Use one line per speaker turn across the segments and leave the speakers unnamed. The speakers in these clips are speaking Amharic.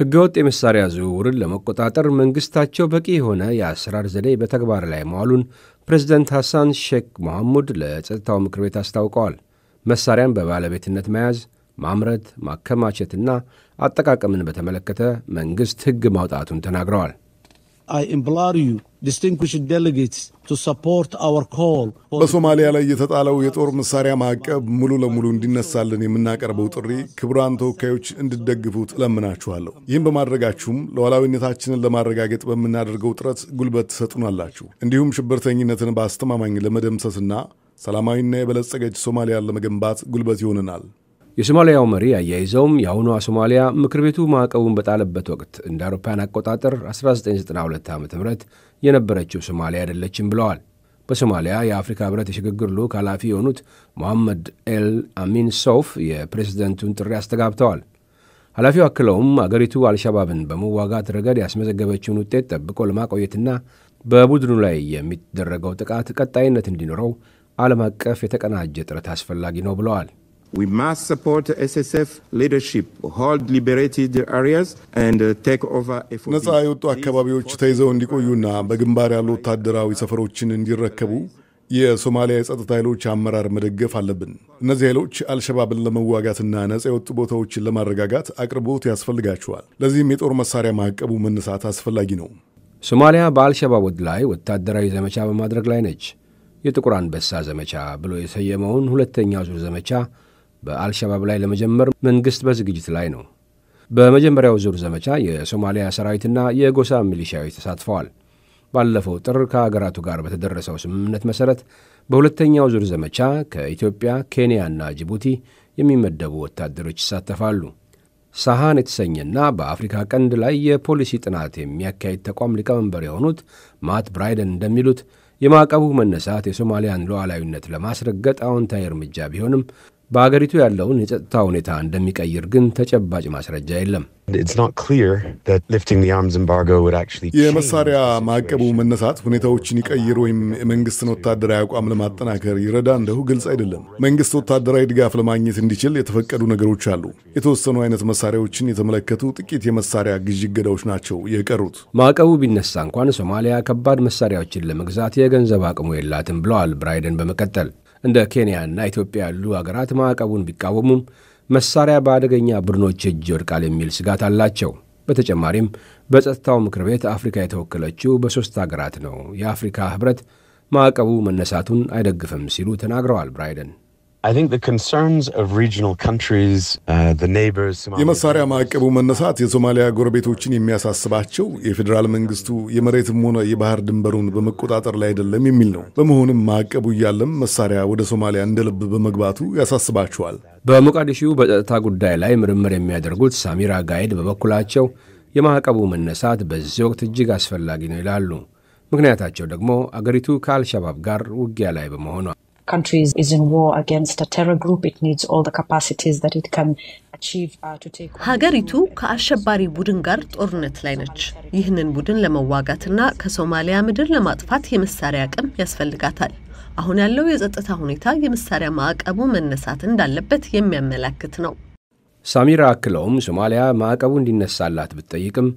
ሕገወጥ የመሳሪያ ዝውውርን ለመቆጣጠር መንግሥታቸው በቂ የሆነ የአሰራር ዘዴ በተግባር ላይ መዋሉን ፕሬዚደንት ሐሳን ሼክ መሐሙድ ለጸጥታው ምክር ቤት አስታውቀዋል። መሳሪያን በባለቤትነት መያዝ፣ ማምረት፣ ማከማቸትና አጠቃቀምን በተመለከተ መንግሥት ሕግ ማውጣቱን ተናግረዋል።
በሶማሊያ ላይ የተጣለው የጦር መሳሪያ ማዕቀብ ሙሉ ለሙሉ እንዲነሳልን የምናቀርበው ጥሪ ክቡራን ተወካዮች እንድትደግፉት እለምናችኋለሁ። ይህም በማድረጋችሁም ሉዓላዊነታችንን ለማረጋገጥ በምናደርገው ጥረት ጉልበት ትሰጡናላችሁ። እንዲሁም ሽብርተኝነትን በአስተማማኝ ለመደምሰስና ሰላማዊና የበለጸገች ሶማሊያን ለመገንባት ጉልበት ይሆንናል። የሶማሊያው መሪ አያይዘውም የአሁኗ ሶማሊያ ምክር ቤቱ ማዕቀቡን
በጣለበት ወቅት እንደ አውሮፓውያን አቆጣጠር 1992 ዓ ም የነበረችው ሶማሊያ አይደለችም ብለዋል። በሶማሊያ የአፍሪካ ህብረት የሽግግር ልዑክ ኃላፊ የሆኑት ሞሐመድ ኤል አሚን ሶፍ የፕሬዝደንቱን ጥሪ አስተጋብተዋል። ኃላፊው አክለውም አገሪቱ አልሸባብን በመዋጋት ረገድ ያስመዘገበችውን ውጤት ጠብቆ ለማቆየትና በቡድኑ ላይ የሚደረገው ጥቃት ቀጣይነት እንዲኖረው ዓለም አቀፍ የተቀናጀ ጥረት አስፈላጊ ነው ብለዋል።
We must support SSF leadership, hold liberated areas and uh, take over ነጻ የወጡ አካባቢዎች ተይዘው እንዲቆዩና በግንባር ያሉ ወታደራዊ ሰፈሮችን እንዲረከቡ የሶማሊያ የጸጥታ ኃይሎች አመራር መደገፍ አለብን። እነዚህ ኃይሎች አልሸባብን ለመዋጋትና ነጻ የወጡ ቦታዎችን ለማረጋጋት አቅርቦት ያስፈልጋቸዋል። ለዚህም የጦር መሳሪያ ማዕቀቡ መነሳት አስፈላጊ ነው። ሶማሊያ በአልሸባቦች ላይ
ወታደራዊ ዘመቻ በማድረግ ላይ ነች። የጥቁር አንበሳ ዘመቻ ብሎ የሰየመውን ሁለተኛ ዙር ዘመቻ በአልሸባብ ላይ ለመጀመር መንግሥት በዝግጅት ላይ ነው። በመጀመሪያው ዙር ዘመቻ የሶማሊያ ሰራዊትና የጎሳ ሚሊሻዎች ተሳትፈዋል። ባለፈው ጥር ከአገራቱ ጋር በተደረሰው ስምምነት መሠረት በሁለተኛው ዙር ዘመቻ ከኢትዮጵያ፣ ኬንያና ጅቡቲ የሚመደቡ ወታደሮች ይሳተፋሉ። ሳሃን የተሰኘና በአፍሪካ ቀንድ ላይ የፖሊሲ ጥናት የሚያካሂድ ተቋም ሊቀመንበር የሆኑት ማት ብራይደን እንደሚሉት የማዕቀቡ መነሳት የሶማሊያን ሉዓላዊነት ለማስረገጥ አዎንታዊ እርምጃ ቢሆንም በአገሪቱ ያለውን የጸጥታ ሁኔታ እንደሚቀይር ግን ተጨባጭ ማስረጃ የለም።
የመሳሪያ ማዕቀቡ መነሳት ሁኔታዎችን ይቀይር ወይም የመንግስትን ወታደራዊ አቋም ለማጠናከር ይረዳ እንደሁ ግልጽ አይደለም። መንግስት ወታደራዊ ድጋፍ ለማግኘት እንዲችል የተፈቀዱ ነገሮች አሉ። የተወሰኑ አይነት መሳሪያዎችን የተመለከቱ ጥቂት የመሳሪያ ግዥ እገዳዎች ናቸው የቀሩት። ማዕቀቡ ቢነሳ እንኳን ሶማሊያ ከባድ መሳሪያዎችን
ለመግዛት የገንዘብ አቅሙ የላትም ብለዋል ብራይደን በመቀጠል እንደ ኬንያና ኢትዮጵያ ያሉ አገራት ማዕቀቡን ቢቃወሙም መሳሪያ በአደገኛ ቡድኖች እጅ ይወድቃል የሚል ስጋት አላቸው። በተጨማሪም በጸጥታው ምክር ቤት አፍሪካ የተወከለችው በሦስት አገራት ነው። የአፍሪካ ኅብረት ማዕቀቡ መነሳቱን አይደግፍም ሲሉ ተናግረዋል ብራይደን Uh,
የመሳሪያ ማዕቀቡ መነሳት የሶማሊያ ጎረቤቶችን የሚያሳስባቸው የፌዴራል መንግስቱ የመሬትም ሆነ የባህር ድንበሩን በመቆጣጠር ላይ አይደለም የሚል ነው። በመሆኑም ማዕቀቡ እያለም መሳሪያ ወደ ሶማሊያ እንደ ልብ በመግባቱ ያሳስባቸዋል። በሞቃዲሹ በጸጥታ ጉዳይ ላይ ምርምር የሚያደርጉት ሳሚራ ጋይድ በበኩላቸው
የማዕቀቡ መነሳት በዚህ ወቅት እጅግ አስፈላጊ ነው ይላሉ። ምክንያታቸው ደግሞ አገሪቱ ከአልሸባብ ጋር ውጊያ ላይ በመሆኗ country is in war against a terror group, it needs all the capacities that it can uh,
ሀገሪቱ ከአሸባሪ ቡድን ጋር ጦርነት ላይ ነች። ይህንን ቡድን ለመዋጋትና ከሶማሊያ ምድር ለማጥፋት የመሳሪያ አቅም ያስፈልጋታል። አሁን ያለው የጸጥታ ሁኔታ የመሳሪያ ማዕቀቡ መነሳት እንዳለበት የሚያመላክት ነው።
ሳሚራ አክለውም ሶማሊያ ማዕቀቡ እንዲነሳላት ብትጠይቅም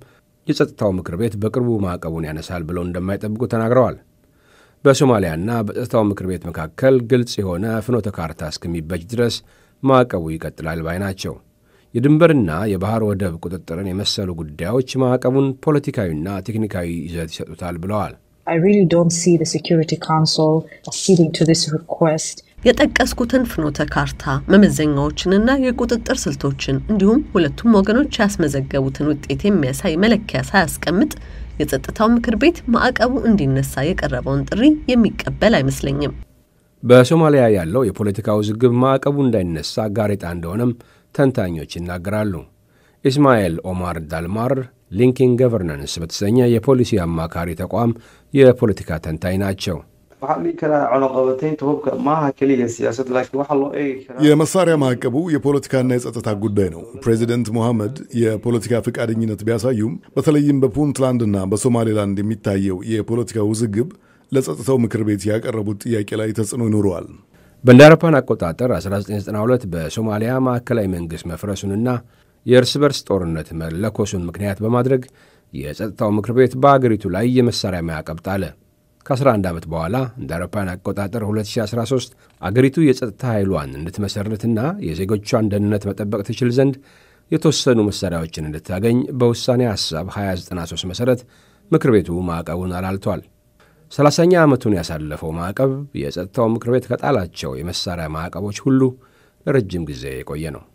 የጸጥታው ምክር ቤት በቅርቡ ማዕቀቡን ያነሳል ብለው እንደማይጠብቁ ተናግረዋል። በሶማሊያና በጸጥታው ምክር ቤት መካከል ግልጽ የሆነ ፍኖተ ካርታ እስከሚበጅ ድረስ ማዕቀቡ ይቀጥላል ባይ ናቸው። የድንበርና የባህር ወደብ ቁጥጥርን የመሰሉ ጉዳዮች ማዕቀቡን ፖለቲካዊና ቴክኒካዊ ይዘት ይሰጡታል ብለዋል። የጠቀስኩትን ፍኖተ
ካርታ መመዘኛዎችንና የቁጥጥር ስልቶችን እንዲሁም ሁለቱም ወገኖች ያስመዘገቡትን ውጤት የሚያሳይ መለኪያ ሳያስቀምጥ የጸጥታው ምክር ቤት ማዕቀቡ እንዲነሳ የቀረበውን ጥሪ የሚቀበል አይመስለኝም።
በሶማሊያ ያለው የፖለቲካ ውዝግብ ማዕቀቡ እንዳይነሳ ጋሬጣ እንደሆነም ተንታኞች ይናገራሉ። ኢስማኤል ኦማር ዳልማር ሊንኪንግ ገቨርነንስ በተሰኘ የፖሊሲ አማካሪ ተቋም የፖለቲካ
ተንታኝ ናቸው። የመሳሪያ ማዕቀቡ የፖለቲካና የጸጥታ ጉዳይ ነው። ፕሬዚደንት ሙሐመድ የፖለቲካ ፈቃደኝነት ቢያሳዩም በተለይም በፑንትላንድና በሶማሌላንድ የሚታየው የፖለቲካ ውዝግብ ለጸጥታው ምክር ቤት ያቀረቡት ጥያቄ ላይ ተጽዕኖ ይኖረዋል። በእንደ አቆጣጠር
1992 በሶማሊያ ማዕከላዊ መንግሥት መፍረሱንና የእርስ በርስ ጦርነት መለኮሱን ምክንያት በማድረግ የጸጥታው ምክር ቤት በአገሪቱ ላይ የመሳሪያ ማዕቀብ ጣለ። ከ11 ዓመት በኋላ እንደ አውሮፓውያን አቆጣጠር 2013 አገሪቱ የጸጥታ ኃይሏን እንድትመሠርትና የዜጎቿን ደህንነት መጠበቅ ትችል ዘንድ የተወሰኑ መሣሪያዎችን እንድታገኝ በውሳኔ ሐሳብ 2093 መሠረት ምክር ቤቱ ማዕቀቡን አላልቷል። 30ኛ ዓመቱን ያሳለፈው ማዕቀብ የጸጥታው ምክር ቤት ከጣላቸው የመሣሪያ ማዕቀቦች ሁሉ ለረጅም ጊዜ የቆየ ነው።